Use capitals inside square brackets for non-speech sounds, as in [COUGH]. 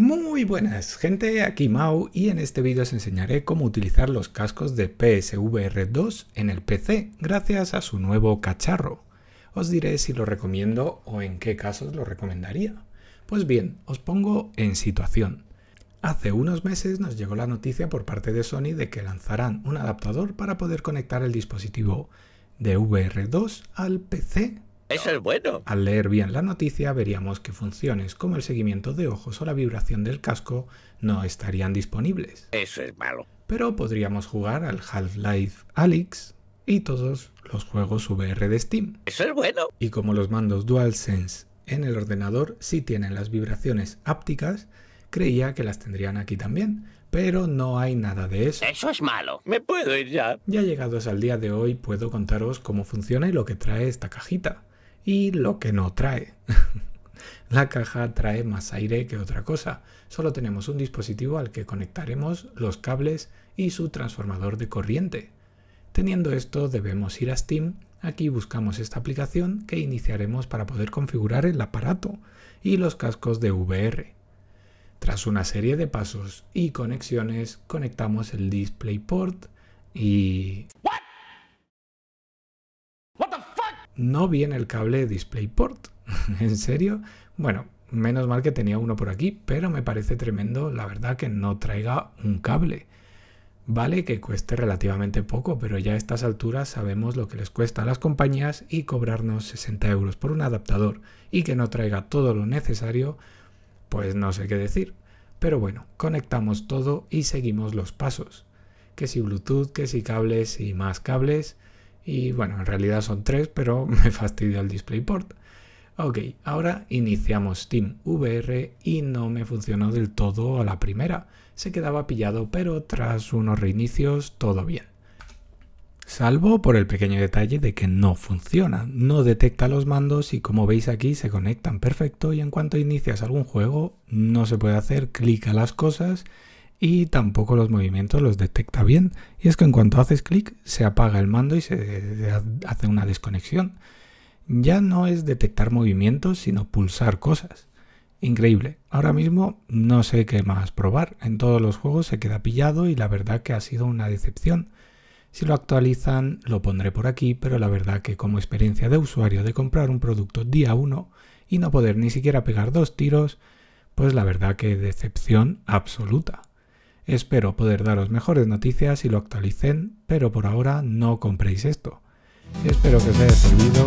Muy buenas gente, aquí Mau y en este vídeo os enseñaré cómo utilizar los cascos de PSVR 2 en el PC gracias a su nuevo cacharro. Os diré si lo recomiendo o en qué casos lo recomendaría. Pues bien, os pongo en situación. Hace unos meses nos llegó la noticia por parte de Sony de que lanzarán un adaptador para poder conectar el dispositivo de VR2 al PC eso es bueno. Al leer bien la noticia, veríamos que funciones como el seguimiento de ojos o la vibración del casco no estarían disponibles. Eso es malo. Pero podríamos jugar al Half-Life Alyx y todos los juegos VR de Steam. Eso es bueno. Y como los mandos DualSense en el ordenador sí tienen las vibraciones hápticas, creía que las tendrían aquí también, pero no hay nada de eso. Eso es malo. Me puedo ir ya. Ya llegados al día de hoy, puedo contaros cómo funciona y lo que trae esta cajita y lo que no trae. [LAUGHS] La caja trae más aire que otra cosa. Solo tenemos un dispositivo al que conectaremos los cables y su transformador de corriente. Teniendo esto debemos ir a Steam, aquí buscamos esta aplicación que iniciaremos para poder configurar el aparato y los cascos de VR. Tras una serie de pasos y conexiones, conectamos el DisplayPort y no viene el cable DisplayPort. [LAUGHS] ¿En serio? Bueno, menos mal que tenía uno por aquí, pero me parece tremendo, la verdad, que no traiga un cable. Vale que cueste relativamente poco, pero ya a estas alturas sabemos lo que les cuesta a las compañías y cobrarnos 60 euros por un adaptador y que no traiga todo lo necesario, pues no sé qué decir. Pero bueno, conectamos todo y seguimos los pasos. Que si Bluetooth, que si cables y más cables, y bueno, en realidad son tres, pero [LAUGHS] me fastidia el DisplayPort. Ok, ahora iniciamos Steam VR y no me funcionó del todo a la primera. Se quedaba pillado, pero tras unos reinicios todo bien. Salvo por el pequeño detalle de que no funciona, no detecta los mandos y como veis aquí se conectan perfecto y en cuanto inicias algún juego no se puede hacer clic a las cosas y tampoco los movimientos los detecta bien. Y es que en cuanto haces clic se apaga el mando y se hace una desconexión. Ya no es detectar movimientos, sino pulsar cosas. Increíble. Ahora mismo no sé qué más probar. En todos los juegos se queda pillado y la verdad que ha sido una decepción. Si lo actualizan lo pondré por aquí, pero la verdad que como experiencia de usuario de comprar un producto día 1 y no poder ni siquiera pegar dos tiros, pues la verdad que decepción absoluta. Espero poder daros mejores noticias y lo actualicen, pero por ahora no compréis esto. Espero que os haya servido.